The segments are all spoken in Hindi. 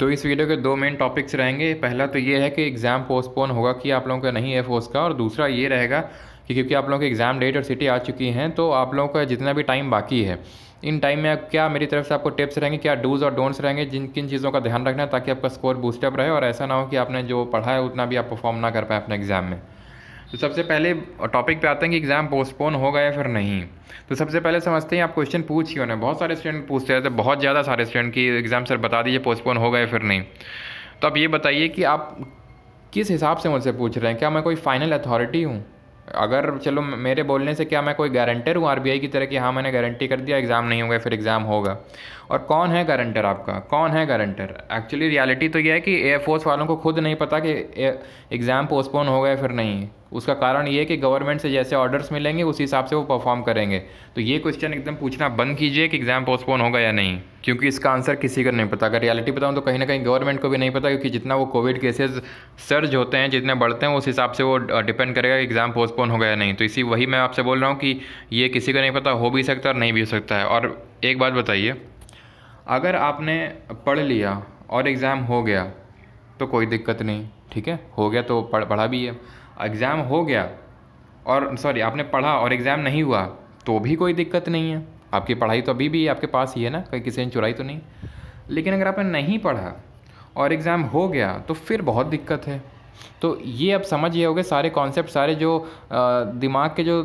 तो इस वीडियो के दो मेन टॉपिक्स रहेंगे पहला तो ये है कि एग्ज़ाम पोस्टपोन होगा कि आप लोगों का नहीं है फोर्स का और दूसरा ये रहेगा कि क्योंकि आप लोगों के एग्ज़ाम डेट और सिटी आ चुकी हैं तो आप लोगों का जितना भी टाइम बाकी है इन टाइम में क्या मेरी तरफ से आपको टिप्स रहेंगे क्या डूज और डोंट्स रहेंगे जिन किन चीज़ों का ध्यान रखना है ताकि आपका स्कोर बूस्टअप रहे और ऐसा ना हो कि आपने जो पढ़ा है उतना भी आप परफॉर्म ना कर पाए अपने एग्ज़ाम में तो सबसे पहले टॉपिक पे आते हैं कि एग्ज़ाम पोस्टपोन हो गया फिर नहीं तो सबसे पहले समझते हैं आप क्वेश्चन पूछ क्यों ना बहुत सारे स्टूडेंट पूछते रहते बहुत ज़्यादा सारे स्टूडेंट की एग्ज़ाम सर बता दीजिए पोस्टपोन हो गए फिर नहीं तो आप ये बताइए कि आप किस हिसाब से मुझसे पूछ रहे हैं क्या मैं कोई फाइनल अथॉरिटी हूँ अगर चलो मेरे बोलने से क्या मैं कोई गारंटर हूँ आरबीआई की तरह कि हाँ मैंने गारंटी कर दिया एग्ज़ाम नहीं होगा फिर एग्ज़ाम होगा और कौन है गारंटर आपका कौन है गारंटर एक्चुअली रियलिटी तो यह है कि एयरफोर्स वालों को खुद नहीं पता कि एग्ज़ाम पोस्टपोन हो गए फिर नहीं उसका कारण ये कि गवर्नमेंट से जैसे ऑर्डर्स मिलेंगे उसी हिसाब से वो परफॉर्म करेंगे तो ये क्वेश्चन एकदम पूछना बंद कीजिए कि एग्ज़ाम पोस्टपोन होगा या नहीं क्योंकि इसका आंसर किसी का नहीं पता अगर रियलिटी बताऊँ तो कहीं ना कहीं गवर्नमेंट को भी नहीं पता क्योंकि जितना वो कोविड केसेज सर्ज होते हैं जितने बढ़ते हैं उस हिसाब से वो डिपेंड करेगा कि एग्ज़ाम पोस्टपोन होगा या नहीं तो इसी वही मैं आपसे बोल रहा हूँ कि ये किसी का नहीं पता हो भी सकता और नहीं भी हो सकता है और एक बात बताइए अगर आपने पढ़ लिया और एग्ज़ाम हो गया तो कोई दिक्कत नहीं ठीक है हो गया तो पढ़ पढ़ा भी है एग्ज़ाम हो गया और सॉरी आपने पढ़ा और एग्ज़ाम नहीं हुआ तो भी कोई दिक्कत नहीं है आपकी पढ़ाई तो अभी भी आपके पास ही है ना कहीं किसी ने चुराई तो नहीं लेकिन अगर आपने नहीं पढ़ा और एग्ज़ाम हो गया तो फिर बहुत दिक्कत है तो ये अब समझ गए सारे कॉन्सेप्ट सारे जो दिमाग के जो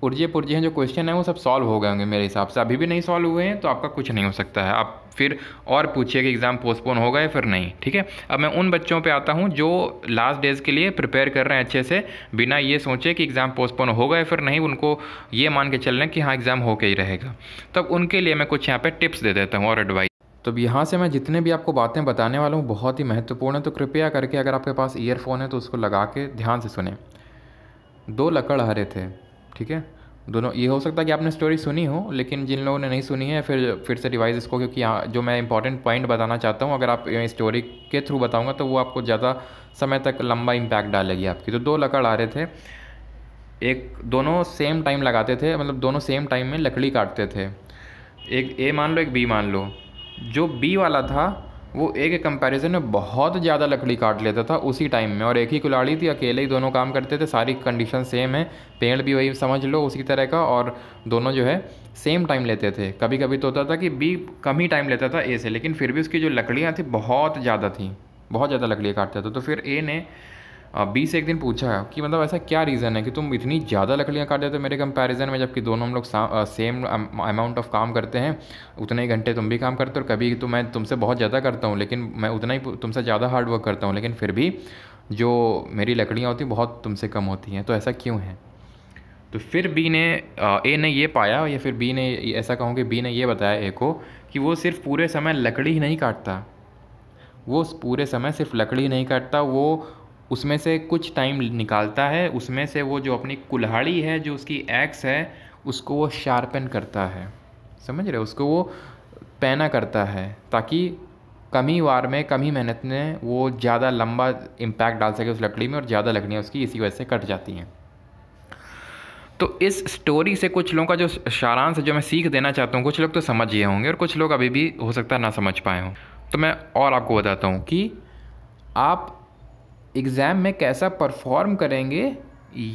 पुर्जे पुर्जे हैं जो क्वेश्चन हैं वो सब सॉल्व हो गए होंगे मेरे हिसाब से अभी भी नहीं सॉल्व हुए हैं तो आपका कुछ नहीं हो सकता है आप फिर और पूछिए कि एग्ज़ाम पोस्टपोन हो गए फिर नहीं ठीक है अब मैं उन बच्चों पे आता हूँ जो लास्ट डेज़ के लिए प्रिपेयर कर रहे हैं अच्छे से बिना ये सोचे कि एग्ज़ाम पोस्टपोन हो गए फिर नहीं उनको ये मान के चल रहे हैं कि हाँ एग्ज़ाम होके ही रहेगा तब उनके लिए मैं कुछ यहाँ पर टिप्स दे देता हूँ और एडवाइस तो यहाँ से मैं जितने भी आपको बातें बताने वाला हूँ बहुत ही महत्वपूर्ण है तो कृपया करके अगर आपके पास ईयरफोन है तो उसको लगा के ध्यान से सुने दो लकड़ हरे थे ठीक है दोनों ये हो सकता है कि आपने स्टोरी सुनी हो लेकिन जिन लोगों ने नहीं सुनी है फिर फिर से रिवाइज इसको क्योंकि यहाँ जो मैं इंपॉर्टेंट पॉइंट बताना चाहता हूँ अगर आप स्टोरी के थ्रू बताऊँगा तो वो आपको ज़्यादा समय तक लंबा इम्पैक्ट डालेगी आपकी तो दो लकड़ आ रहे थे एक दोनों सेम टाइम लगाते थे मतलब दोनों सेम टाइम में लकड़ी काटते थे एक ए मान लो एक बी मान लो जो बी वाला था वो एक कंपैरिजन में बहुत ज़्यादा लकड़ी काट लेता था उसी टाइम में और एक ही कुलाड़ी थी अकेले ही दोनों काम करते थे सारी कंडीशन सेम है पेड़ भी वही समझ लो उसी तरह का और दोनों जो है सेम टाइम लेते थे कभी कभी तो होता था कि बी कम ही टाइम लेता था ए से लेकिन फिर भी उसकी जो लकड़ियाँ थी बहुत ज़्यादा थी बहुत ज़्यादा लकड़ियाँ काटता था तो फिर ए ने बी से एक दिन पूछा कि मतलब ऐसा क्या रीज़न है कि तुम इतनी ज़्यादा लकड़ियाँ काट देते हो मेरे कंपैरिजन में जबकि दोनों हम लोग सेम अमाउंट ऑफ काम करते हैं उतने ही घंटे तुम भी काम करते हो और कभी तो मैं तुमसे बहुत ज़्यादा करता हूँ लेकिन मैं उतना ही तुमसे ज़्यादा हार्ड वर्क करता हूँ लेकिन फिर भी जो मेरी लकड़ियाँ होती हैं बहुत तुमसे कम होती हैं तो ऐसा क्यों है तो फिर बी ने ए ने ये पाया या फिर बी ने ऐसा कहूँ कि बी ने ये बताया ए को कि वो सिर्फ पूरे समय लकड़ी ही नहीं काटता वो पूरे समय सिर्फ लकड़ी ही नहीं काटता वो उसमें से कुछ टाइम निकालता है उसमें से वो जो अपनी कुल्हाड़ी है जो उसकी एक्स है उसको वो शार्पन करता है समझ रहे उसको वो पैना करता है ताकि कम ही वार में कम ही मेहनत में वो ज़्यादा लंबा इम्पैक्ट डाल सके उस लकड़ी में और ज़्यादा लकड़ियाँ उसकी इसी वजह से कट जाती हैं तो इस स्टोरी से कुछ लोगों का जो सारांश जो मैं सीख देना चाहता हूँ कुछ लोग तो समझ गए होंगे और कुछ लोग अभी भी हो सकता है ना समझ पाए हों तो मैं और आपको बताता हूँ कि आप एग्ज़ाम में कैसा परफॉर्म करेंगे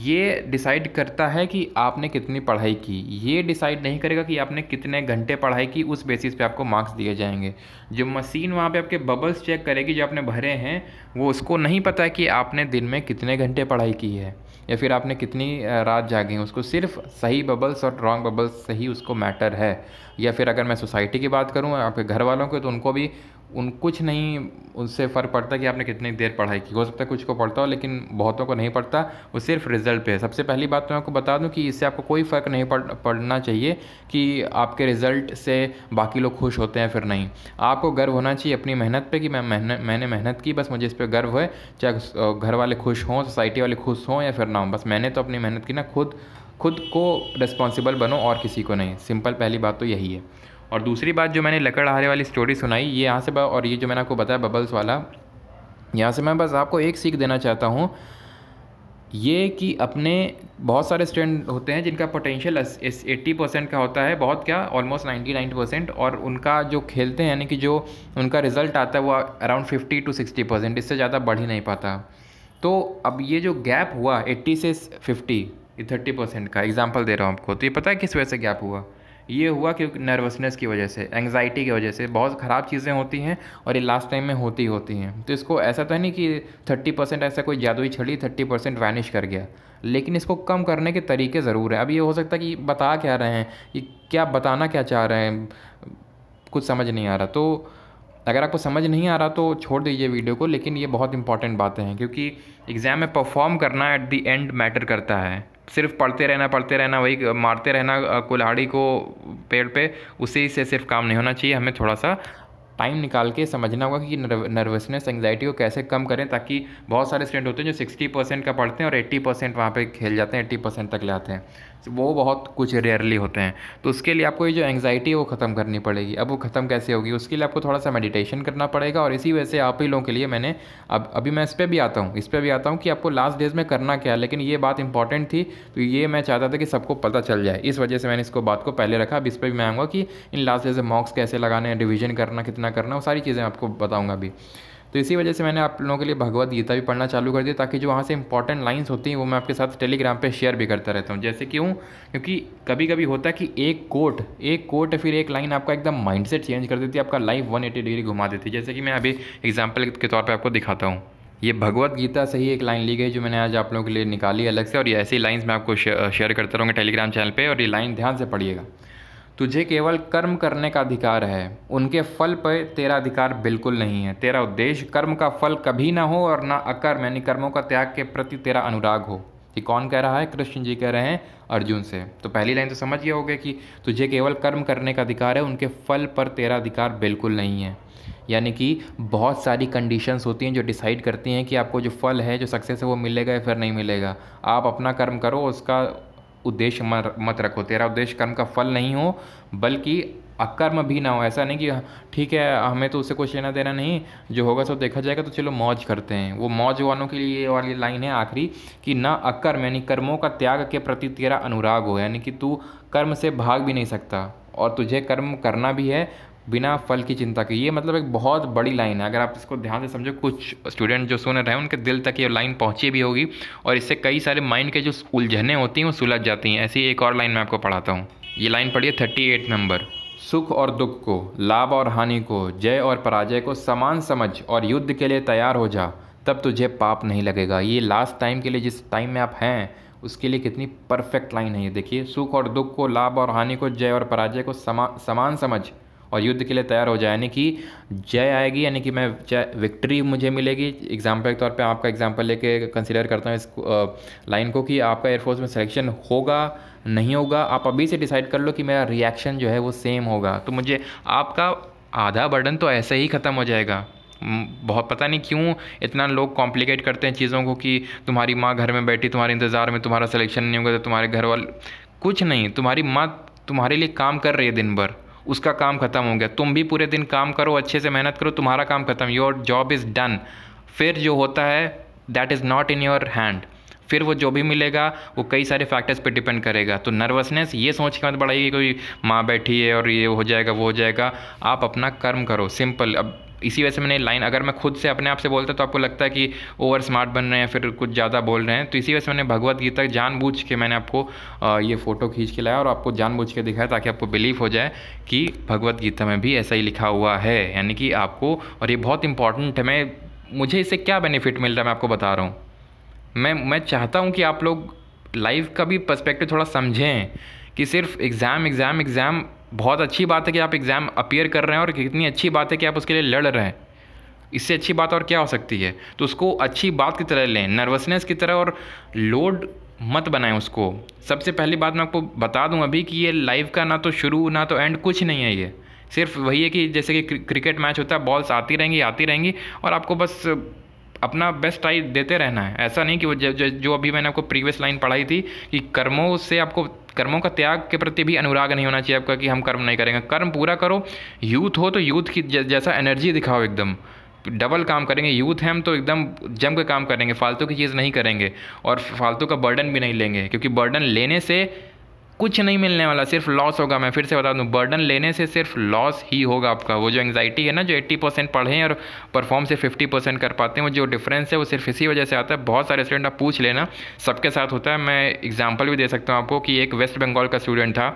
ये डिसाइड करता है कि आपने कितनी पढ़ाई की ये डिसाइड नहीं करेगा कि आपने कितने घंटे पढ़ाई की उस बेसिस पे आपको मार्क्स दिए जाएंगे जो मशीन वहाँ पे आपके बबल्स चेक करेगी जो आपने भरे हैं वो उसको नहीं पता कि आपने दिन में कितने घंटे पढ़ाई की है या फिर आपने कितनी रात जागी उसको सिर्फ सही बबल्स और रॉन्ग बबल्स ही उसको मैटर है या फिर अगर मैं सोसाइटी की बात करूँ आपके घर वालों के तो उनको भी उन कुछ नहीं उनसे फ़र्क पड़ता कि आपने कितनी देर पढ़ाई की हो सकता है कुछ को पढ़ता हो लेकिन बहुतों को नहीं पढ़ता वो सिर्फ रिज़ल्ट पे है सबसे पहली बात तो मैं आपको बता दूं कि इससे आपको कोई फ़र्क नहीं पड़ पड़ना चाहिए कि आपके रिज़ल्ट से बाकी लोग खुश होते हैं फिर नहीं आपको गर्व होना चाहिए अपनी मेहनत पर कि मैं मेहनत मैंने मेहनत की बस मुझे इस पर गर्व है चाहे घर वाले खुश हों सोसाइटी वाले खुश हों या फिर ना हों बस मैंने तो अपनी मेहनत की ना खुद खुद को रिस्पॉन्सिबल बनो और किसी को नहीं सिंपल पहली बात तो यही है और दूसरी बात जो मैंने लकड़ हारे वाली स्टोरी सुनाई ये यहाँ से और ये जो मैंने आपको बताया बबल्स वाला यहाँ से मैं बस आपको एक सीख देना चाहता हूँ ये कि अपने बहुत सारे स्टूडेंट होते हैं जिनका पोटेंशियल एट्टी परसेंट का होता है बहुत क्या ऑलमोस्ट नाइन्टी नाइन परसेंट और उनका जो खेलते हैं यानी कि जो उनका रिज़ल्ट आता है वो around fifty to sixty percent इससे ज़्यादा बढ़ ही नहीं पाता तो अब ये जो गैप हुआ एट्टी से फिफ्टी थर्टी परसेंट का एग्जाम्पल दे रहा हूँ आपको तो ये पता है किस वजह से गैप हुआ ये हुआ कि नर्वसनेस की वजह से एंगजाइटी की वजह से बहुत ख़राब चीज़ें होती हैं और ये लास्ट टाइम में होती होती हैं तो इसको ऐसा तो है नहीं कि थर्टी परसेंट ऐसा कोई जादुई छड़ी थर्टी परसेंट वैनिश कर गया लेकिन इसको कम करने के तरीके ज़रूर हैं अब ये हो सकता है कि बता क्या रहे हैं कि क्या बताना क्या चाह रहे हैं कुछ समझ नहीं आ रहा तो अगर आपको समझ नहीं आ रहा तो छोड़ दीजिए वीडियो को लेकिन ये बहुत इंपॉर्टेंट बातें हैं क्योंकि एग्ज़ाम में परफॉर्म करना एट दी एंड मैटर करता है सिर्फ पढ़ते रहना पढ़ते रहना वही मारते रहना कुल्हाड़ी को पेड़ पे उसी से सिर्फ काम नहीं होना चाहिए हमें थोड़ा सा टाइम निकाल के समझना होगा कि नर्वसनेस एंगजाइटी को कैसे कम करें ताकि बहुत सारे स्टूडेंट होते हैं जो सिक्सटी परसेंट का पढ़ते हैं और एट्टी परसेंट वहाँ पर खेल जाते हैं एट्टी परसेंट तक ले आते हैं तो वो बहुत कुछ रेयरली होते हैं तो उसके लिए आपको ये जो एंगजाइटी है वो ख़त्म करनी पड़ेगी अब वो ख़त्म कैसे होगी उसके लिए आपको थोड़ा सा मेडिटेशन करना पड़ेगा और इसी वजह से आप ही लोगों के लिए मैंने अब अभी मैं इस पर भी आता हूँ इस पर भी आता हूँ कि आपको लास्ट डेज में करना क्या लेकिन ये बात इंपॉर्टेंट थी तो ये मैं चाहता था कि सबको पता चल जाए इस वजह से मैंने इसको बात को पहले रखा अब इस पर भी मैं आऊँगा कि इन लास्ट डेज में मॉक्स कैसे लगाने हैं डिविजन करना कितना कितना करना वो सारी चीज़ें आपको बताऊँगा अभी तो इसी वजह से मैंने आप लोगों के लिए भगवत गीता भी पढ़ना चालू कर दिया ताकि जो वहाँ से इंपॉर्टेंट लाइंस होती हैं वो मैं आपके साथ टेलीग्राम पे शेयर भी करता रहता हूँ जैसे क्यों क्योंकि कभी कभी होता है कि एक कोट एक कोट फिर एक लाइन आपका एकदम माइंडसेट चेंज कर देती है आपका लाइफ वन डिग्री घुमा देती है जैसे कि मैं अभी एग्जाम्पल के तौर पर आपको दिखाता हूँ ये भगवत गीता से ही एक लाइन ली गई जो मैंने आज आप लोगों के लिए निकाली अलग से और ये ऐसी लाइन्स मैं आपको शेयर करता रहूँगा टेलीग्राम चैनल पर और ये लाइन ध्यान से पढ़िएगा तुझे केवल कर्म करने का अधिकार है उनके फल पर तेरा अधिकार बिल्कुल नहीं है तेरा उद्देश्य कर्म का फल कभी ना हो और ना अकर्म यानी कर्मों का त्याग के प्रति तेरा अनुराग हो ये कौन कह रहा है कृष्ण जी कह रहे हैं अर्जुन से तो पहली लाइन तो समझ गया होगा कि तुझे केवल कर्म करने का अधिकार है उनके फल पर तेरा अधिकार बिल्कुल नहीं है यानी कि बहुत सारी कंडीशंस होती हैं जो डिसाइड करती हैं कि आपको जो फल है जो सक्सेस है वो मिलेगा या फिर नहीं मिलेगा आप अपना कर्म करो उसका उद्देश्य मत रखो तेरा उद्देश्य कर्म का फल नहीं हो बल्कि अकर्म भी ना हो ऐसा नहीं कि ठीक है हमें तो उससे कुछ लेना देना नहीं जो होगा सब देखा जाएगा तो चलो मौज करते हैं वो मौज वालों के लिए ये वाली लाइन है आखिरी कि ना अकर्म यानी कर्मों का त्याग के प्रति तेरा अनुराग हो यानी कि तू कर्म से भाग भी नहीं सकता और तुझे कर्म करना भी है बिना फल की चिंता के ये मतलब एक बहुत बड़ी लाइन है अगर आप इसको ध्यान से समझो कुछ स्टूडेंट जो सुन रहे हैं उनके दिल तक ये लाइन पहुँची भी होगी और इससे कई सारे माइंड के जो उलझने होती हैं वो सुलझ जाती हैं ऐसी एक और लाइन मैं आपको पढ़ाता हूँ ये लाइन पढ़िए थर्टी एट नंबर सुख और दुख को लाभ और हानि को जय और पराजय को समान समझ और युद्ध के लिए तैयार हो जा तब तुझे पाप नहीं लगेगा ये लास्ट टाइम के लिए जिस टाइम में आप हैं उसके लिए कितनी परफेक्ट लाइन है ये देखिए सुख और दुख को लाभ और हानि को जय और पराजय को समा समान समझ और युद्ध के लिए तैयार हो जाए यानी कि जय आएगी यानी कि मैं जय विक्ट्री मुझे मिलेगी एग्जाम्पल के तौर पर आपका एग्जाम्पल लेके कंसिडर करता हूँ इस लाइन को कि आपका एयरफोर्स में सिलेक्शन होगा नहीं होगा आप अभी से डिसाइड कर लो कि मेरा रिएक्शन जो है वो सेम होगा तो मुझे आपका आधा बर्डन तो ऐसे ही ख़त्म हो जाएगा बहुत पता नहीं क्यों इतना लोग कॉम्प्लिकेट करते हैं चीज़ों को कि तुम्हारी माँ घर में बैठी तुम्हारे इंतज़ार में तुम्हारा सिलेक्शन नहीं होगा तो तुम्हारे घर वाले कुछ नहीं तुम्हारी माँ तुम्हारे लिए काम कर रही है दिन भर उसका काम खत्म हो गया तुम भी पूरे दिन काम करो अच्छे से मेहनत करो तुम्हारा काम खत्म योर जॉब इज़ डन फिर जो होता है that is not in your hand फिर वो जो भी मिलेगा वो कई सारे फैक्टर्स पे डिपेंड करेगा तो नर्वसनेस ये सोच के मत बढ़ाइए कोई माँ बैठी है और ये हो जाएगा वो हो जाएगा आप अपना कर्म करो सिंपल अब इसी वजह से मैंने लाइन अगर मैं खुद से अपने आप से बोलता तो आपको लगता है कि ओवर स्मार्ट बन रहे हैं फिर कुछ ज़्यादा बोल रहे हैं तो इसी वजह से मैंने भगवत गीता जानबूझ के मैंने आपको ये फ़ोटो खींच के लाया और आपको जानबूझ के दिखाया ताकि आपको बिलीव हो जाए कि भगवत गीता में भी ऐसा ही लिखा हुआ है यानी कि आपको और ये बहुत इंपॉर्टेंट है मैं मुझे इससे क्या बेनिफिट मिल रहा है मैं आपको बता रहा हूँ मैं मैं चाहता हूँ कि आप लोग लाइफ का भी पर्सपेक्टिव थोड़ा समझें कि सिर्फ एग्ज़ाम एग्ज़ाम एग्ज़ाम बहुत अच्छी बात है कि आप एग्ज़ाम अपियर कर रहे हैं और कितनी अच्छी बात है कि आप उसके लिए लड़ रहे हैं इससे अच्छी बात और क्या हो सकती है तो उसको अच्छी बात की तरह लें नर्वसनेस की तरह और लोड मत बनाएं उसको सबसे पहली बात मैं आपको बता दूं अभी कि ये लाइव का ना तो शुरू ना तो एंड कुछ नहीं है ये सिर्फ वही है कि जैसे कि क्रिकेट मैच होता है बॉल्स आती रहेंगी आती रहेंगी और आपको बस अपना बेस्ट ट्राई देते रहना है ऐसा नहीं कि वो जो, जो अभी मैंने आपको प्रीवियस लाइन पढ़ाई थी कि कर्मों से आपको कर्मों का त्याग के प्रति भी अनुराग नहीं होना चाहिए आपका कि हम कर्म नहीं करेंगे कर्म पूरा करो यूथ हो तो यूथ की जैसा एनर्जी दिखाओ एकदम डबल काम करेंगे यूथ हैं हम तो एकदम जम के काम करेंगे फालतू की चीज़ नहीं करेंगे और फालतू का बर्डन भी नहीं लेंगे क्योंकि बर्डन लेने से कुछ नहीं मिलने वाला सिर्फ लॉस होगा मैं फिर से बता दूं बर्डन लेने से सिर्फ लॉस ही होगा आपका वो जो एंगजाइटी है ना जो 80 परसेंट पढ़े और परफॉर्म से 50 परसेंट कर पाते हैं वो जो डिफरेंस है वो सिर्फ इसी वजह से आता है बहुत सारे स्टूडेंट आप पूछ लेना सबके साथ होता है मैं एग्जाम्पल भी दे सकता हूँ आपको कि एक वेस्ट बंगाल का स्टूडेंट था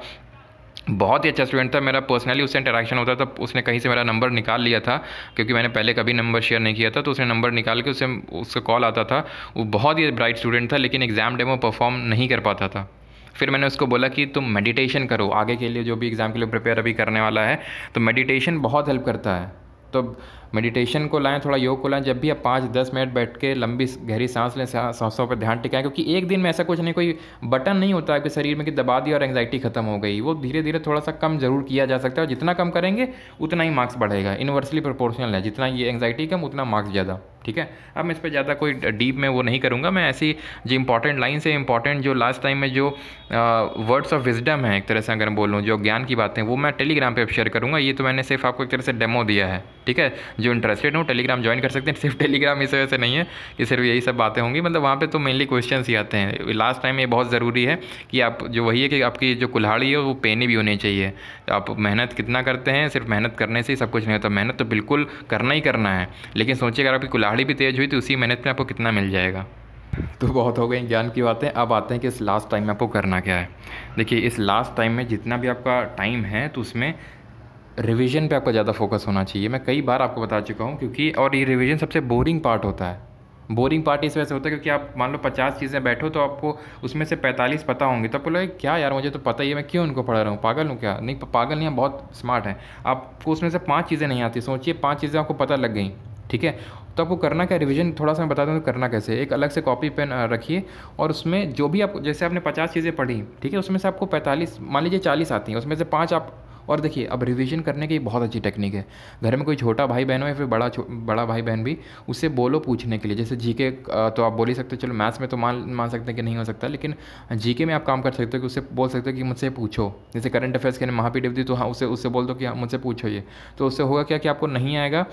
बहुत ही अच्छा स्टूडेंट था मेरा पर्सनली उससे इंटरेक्शन होता था उसने कहीं से मेरा नंबर निकाल लिया था क्योंकि मैंने पहले कभी नंबर शेयर नहीं किया था तो उसने नंबर निकाल के उससे उसका कॉल आता था वो बहुत ही ब्राइट स्टूडेंट था लेकिन एग्जाम डेमो परफॉर्म नहीं कर पाता था फिर मैंने उसको बोला कि तुम मेडिटेशन करो आगे के लिए जो भी एग्ज़ाम के लिए प्रिपेयर अभी करने वाला है तो मेडिटेशन बहुत हेल्प करता है तो मेडिटेशन को लाएं थोड़ा योग को लाएं जब भी आप पाँच दस मिनट बैठ के लंबी गहरी सांस लें सांसों पर ध्यान टिकाएं क्योंकि एक दिन में ऐसा कुछ नहीं कोई बटन नहीं होता आपके शरीर में कि दबा दिया और एंगजाइटी खत्म हो गई वो धीरे धीरे थोड़ा सा कम जरूर किया जा सकता है और जितना कम करेंगे उतना ही मार्क्स बढ़ेगा इनवर्सली प्रोपोर्शनल है जितना ये एंगजाइटी कम उतना मार्क्स ज़्यादा ठीक है अब मैं इस पर ज़्यादा कोई डीप में वो नहीं करूँगा मैं ऐसी जो इंपॉर्टेंट लाइन से इंपॉर्टेंट जो लास्ट टाइम में जो वर्ड्स ऑफ विजडम है एक तरह से अगर मैं बोलूँ जो ज्ञान की बातें वो मैं टेलीग्राम पर शेयर करूँगा ये तो मैंने सिर्फ आपको एक तरह से डेमो दिया है ठीक है जो इंटरेस्टेड हो टेलीग्राम ज्वाइन कर सकते हैं सिर्फ टेलीग्राम इस वजह से नहीं है कि सिर्फ यही सब बातें होंगी मतलब वहाँ पर तो मेनली क्वेश्चन ही आते हैं लास्ट टाइम ये बहुत ज़रूरी है कि आप जो वही है कि आपकी जो कुल्हाड़ी है वो पेनी भी होनी चाहिए तो आप मेहनत कितना करते हैं सिर्फ मेहनत करने से ही सब कुछ नहीं होता मेहनत तो बिल्कुल करना ही करना है लेकिन सोचिए अगर आपकी कुल्हाड़ी गाड़ी भी तेज़ हुई तो उसी मेहनत में आपको कितना मिल जाएगा तो बहुत हो गई ज्ञान की बातें अब आते हैं कि इस लास्ट टाइम में आपको करना क्या है देखिए इस लास्ट टाइम में जितना भी आपका टाइम है तो उसमें रिवीजन पे आपका ज़्यादा फोकस होना चाहिए मैं कई बार आपको बता चुका हूँ क्योंकि और ये रिवीजन सबसे बोरिंग पार्ट होता है बोरिंग पार्ट इस वजह से होता है क्योंकि आप मान लो पचास चीज़ें बैठो तो आपको उसमें से पैंतालीस पता होंगी तो आप बोलो क्या यार मुझे तो पता ही है मैं क्यों उनको पढ़ा रहा हूँ पागल हूँ क्या नहीं पागल नहीं बहुत स्मार्ट हैं आपको उसमें से पाँच चीज़ें नहीं आती सोचिए पाँच चीज़ें आपको पता लग गई ठीक है तो आपको करना क्या रिविजन थोड़ा सा मैं बताता तो करना कैसे एक अलग से कॉपी पेन रखिए और उसमें जो भी आप जैसे आपने पचास चीज़ें पढ़ी ठीक है उसमें से आपको पैंतालीस मान लीजिए चालीस आती हैं उसमें से पाँच आप और देखिए अब रिवीजन करने की बहुत अच्छी टेक्निक है घर में कोई छोटा भाई बहन हो या फिर बड़ा बड़ा भाई बहन भी उससे बोलो पूछने के लिए जैसे जीके तो आप बोल ही सकते हो चलो मैथ्स में तो मान मान सकते हैं कि नहीं हो सकता लेकिन जीके में आप काम कर सकते हो कि उससे बोल सकते हो कि मुझसे पूछो जैसे करंट अफेयर्स के महापीडीव दी तो हाँ उसे उससे बोल दो कि हाँ, मुझसे पूछो ये तो उससे होगा क्या कि आपको नहीं आएगा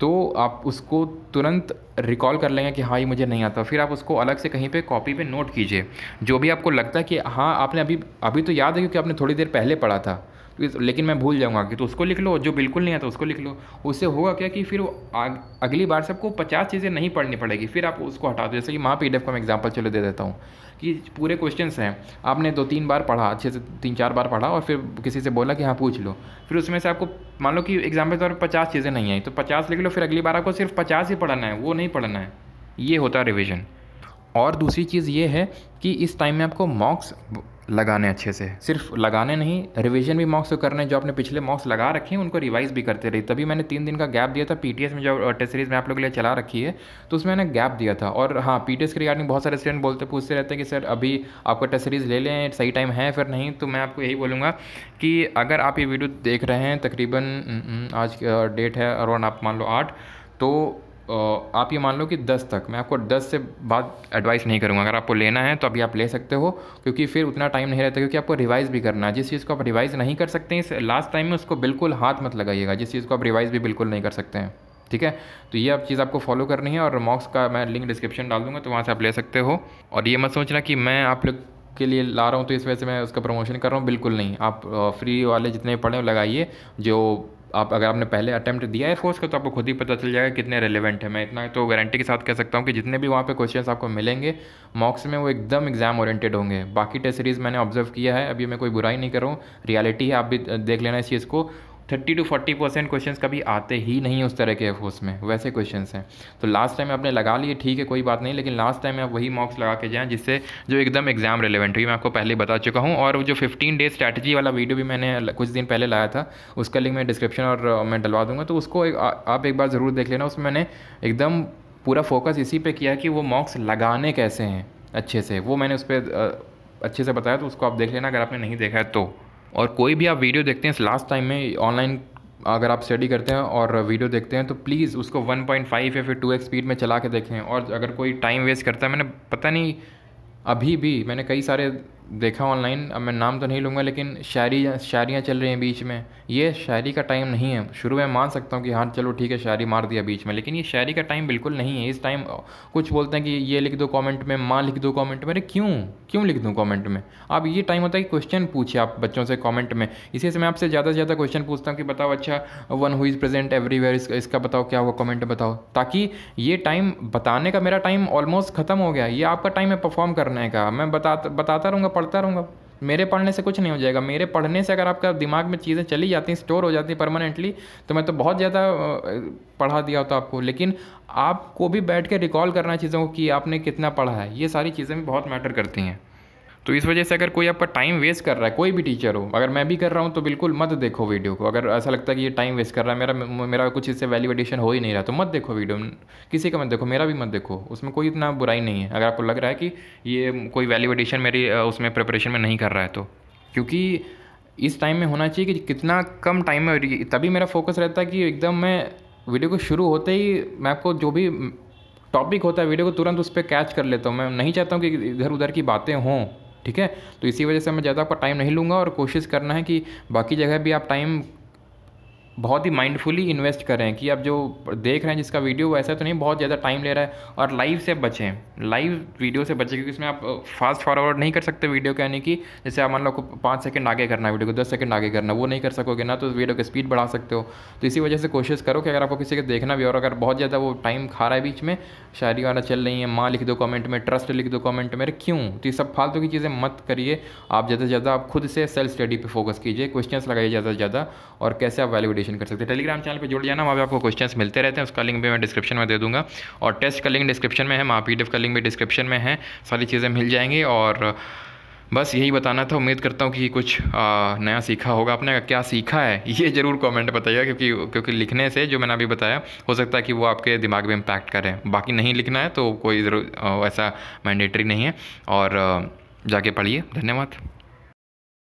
तो आप उसको तुरंत रिकॉल कर लेंगे कि हाँ ये मुझे नहीं आता फिर आप उसको अलग से कहीं पे कॉपी पे नोट कीजिए जो भी आपको लगता है कि हाँ आपने अभी अभी तो याद है क्योंकि आपने थोड़ी देर पहले पढ़ा था तो लेकिन मैं भूल जाऊँगा कि तो उसको लिख लो जो बिल्कुल नहीं आता तो उसको लिख लो उससे होगा क्या कि फिर आग, अगली बार से आपको पचास चीज़ें नहीं पढ़नी पड़ेगी फिर आप उसको हटा दो जैसे कि माँ पी का मैं एग्जाम्पल चलो दे देता हूँ कि पूरे क्वेश्चन हैं आपने दो तीन बार पढ़ा अच्छे से तीन चार बार पढ़ा और फिर किसी से बोला कि हाँ पूछ लो फिर उसमें से आपको मान लो कि एग्जाम के तौर पर पचास चीज़ें नहीं आई तो पचास लिख लो फिर अगली बार आपको सिर्फ पचास ही पढ़ना है वो नहीं पढ़ना है ये होता है रिविज़न और दूसरी चीज़ ये है कि इस टाइम में आपको मॉक्स लगाने अच्छे से सिर्फ लगाने नहीं रिवीजन भी मॉक्स तो करने जो आपने पिछले मॉक्स लगा रखे हैं उनको रिवाइज भी करते रहे तभी मैंने तीन दिन का गैप दिया था पीटीएस में जो टेस्ट सीरीज में आप लोग के लिए चला रखी है तो उसमें मैंने गैप दिया था और हाँ पीटीएस के रिगार्डिंग बहुत सारे स्टूडेंट बोलते पूछते रहते हैं कि सर अभी आपको टेस्ट सीरीज़ ले लें सही टाइम है फिर नहीं तो मैं आपको यही बोलूँगा कि अगर आप ये वीडियो देख रहे हैं तकरीबन आज डेट है अराउंड आप मान लो आठ तो आप ये मान लो कि दस तक मैं आपको दस से बाद एडवाइस नहीं करूँगा अगर आपको लेना है तो अभी आप ले सकते हो क्योंकि फिर उतना टाइम नहीं रहता क्योंकि आपको रिवाइज़ भी करना है जिस चीज़ को आप रिवाइज़ नहीं कर सकते इस लास्ट टाइम में उसको बिल्कुल हाथ मत लगाइएगा जिस चीज़ को आप रिवाइज़ भी बिल्कुल नहीं कर सकते हैं ठीक है तो ये आप चीज़ आपको फॉलो करनी है और मॉक्स का मैं लिंक डिस्क्रिप्शन डाल दूँगा तो वहाँ से आप ले सकते हो और ये मत सोचना कि मैं आप लोग के लिए ला रहा हूँ तो इस वजह से मैं उसका प्रमोशन कर रहा हूँ बिल्कुल नहीं आप फ्री वाले जितने पढ़े लगाइए जो आप अगर आपने पहले अटैम्प्ट दिया है फोर्स का तो आपको खुद ही पता चल जाएगा कितने रेलिवेंट है मैं इतना तो गारंटी के साथ कह सकता हूँ कि जितने भी वहाँ पे क्वेश्चंस आपको मिलेंगे मॉक्स में वो एकदम एग्जाम ओरिएंटेड होंगे बाकी टेस्ट सीरीज़ मैंने ऑब्जर्व किया है अभी मैं कोई बुराई नहीं कर रहा हूँ रियलिटी है आप भी देख लेना इस चीज़ को thirty to forty percent question कभी आते ही नहीं उस तरह के एफओस में वैसे क्वेश्चन हैं तो लास्ट टाइम आपने लगा लिए ठीक है कोई बात नहीं लेकिन लास्ट टाइम आप वही मार्क्स लगा के जाएँ जिससे जो एकदम एग्जाम रिलेवेंट हुई मैं आपको पहले बता चुका हूँ और जो फिफ्टीन डे स्ट्रैटेजी वाला वीडियो भी मैंने कुछ दिन पहले लाया था उसका लिंक मैं डिस्क्रिप्शन और मैं डलवा दूंगा तो उसको एक, आ, आप एक बार ज़रूर देख लेना उसमें मैंने एकदम पूरा फोकस इसी पर किया कि वो मॉक्स लगाने कैसे हैं अच्छे से वो मैंने उस पर अच्छे से बताया तो उसको आप देख लेना अगर आपने नहीं देखा है तो और कोई भी आप वीडियो देखते हैं लास्ट टाइम में ऑनलाइन अगर आप स्टडी करते हैं और वीडियो देखते हैं तो प्लीज़ उसको 1.5 या फिर 2x स्पीड में चला के देखें और अगर कोई टाइम वेस्ट करता है मैंने पता नहीं अभी भी मैंने कई सारे देखा ऑनलाइन अब मैं नाम तो नहीं लूँगा लेकिन शायरी शायरियाँ चल रही हैं बीच में ये शायरी का टाइम नहीं है शुरू में मान सकता हूँ कि हाँ चलो ठीक है शायरी मार दिया बीच में लेकिन ये शायरी का टाइम बिल्कुल नहीं है इस टाइम कुछ बोलते हैं कि ये लिख दो कमेंट में माँ लिख दो कमेंट में अरे क्यों क्यों लिख दूँ कॉमेंट में अब ये टाइम होता है कि क्वेश्चन पूछे आप बच्चों से कॉमेंट में इसी से मैं आपसे ज़्यादा से ज़्यादा क्वेश्चन पूछता हूँ कि बताओ अच्छा one who is present everywhere इसका, इसका बताओ क्या हुआ कॉमेंट बताओ ताकि ये टाइम बताने का मेरा टाइम ऑलमोस्ट ख़त्म हो गया ये आपका टाइम है परफॉर्म करने का मैं बता बताता रहूँगा पढ़ता रहूँगा मेरे पढ़ने से कुछ नहीं हो जाएगा मेरे पढ़ने से अगर आपका दिमाग में चीज़ें चली जाती हैं स्टोर हो जाती हैं परमानेंटली तो मैं तो बहुत ज़्यादा पढ़ा दिया होता आपको लेकिन आपको भी बैठ के रिकॉल करना चीज़ों को कि आपने कितना पढ़ा है ये सारी चीज़ें भी बहुत मैटर करती हैं तो इस वजह से अगर कोई आपका टाइम वेस्ट कर रहा है कोई भी टीचर हो अगर मैं भी कर रहा हूँ तो बिल्कुल मत देखो वीडियो को अगर ऐसा लगता है कि ये टाइम वेस्ट कर रहा है मेरा मेरा कुछ इससे वैल्यू एडिशन हो ही नहीं रहा तो मत देखो वीडियो किसी का मत देखो मेरा भी मत देखो उसमें कोई इतना बुराई नहीं है अगर आपको लग रहा है कि ये कोई वैल्यू एडिशन मेरी उसमें प्रिपरेशन में नहीं कर रहा है तो क्योंकि इस टाइम में होना चाहिए कि कितना कम टाइम में तभी मेरा फोकस रहता है कि एकदम मैं वीडियो को शुरू होते ही मैं आपको जो भी टॉपिक होता है वीडियो को तुरंत उस पर कैच कर लेता हूँ मैं नहीं चाहता हूँ कि इधर उधर की बातें हों ठीक है तो इसी वजह से मैं ज़्यादा आपका टाइम नहीं लूँगा और कोशिश करना है कि बाकी जगह भी आप टाइम बहुत ही माइंडफुली इन्वेस्ट करें कि आप जो देख रहे हैं जिसका वीडियो वो ऐसा तो नहीं बहुत ज़्यादा टाइम ले रहा है और लाइव से बचें लाइव वीडियो से बचें क्योंकि इसमें आप फास्ट फॉरवर्ड नहीं कर सकते वीडियो के यानी कि जैसे आप मान लो पाँच सेकंड आगे करना है वीडियो को दस सेकंड आगे करना वो नहीं कर सकोगे ना तो वीडियो की स्पीड बढ़ा सकते हो तो इसी वजह से कोशिश करो कि अगर आपको किसी को देखना भी और अगर बहुत ज़्यादा वो टाइम खा रहा है बीच में शायरी वाला चल रही है माँ लिख दो कमेंट में ट्रस्ट लिख दो कमेंट में क्यों तो ये सब फालतू की चीज़ें मत करिए आप ज़्यादा से ज़्यादा आप खुद से सेल्फ स्टडी पर फोकस कीजिए क्वेश्चन लगाइए ज़्यादा से ज़्यादा और कैसे आप वैल्यू एप्लीकेशन कर सकते हैं टेलीग्राम चैनल पर जुड़ जाना वहाँ पर आपको क्वेश्चन मिलते रहते हैं उसका लिंक भी मैं डिस्क्रिप्शन में दे दूँगा और टेस्ट का लिंक डिस्क्रिप्शन में है माँ पी का लिंक भी डिस्क्रिप्शन में है सारी चीज़ें मिल जाएंगी और बस यही बताना था उम्मीद करता हूँ कि कुछ आ, नया सीखा होगा आपने क्या सीखा है ये ज़रूर कमेंट बताइएगा क्योंकि क्योंकि लिखने से जो मैंने अभी बताया हो सकता है कि वो आपके दिमाग में इम्पैक्ट करे बाकी नहीं लिखना है तो कोई ज़रूर ऐसा मैंडेटरी नहीं है और जाके पढ़िए धन्यवाद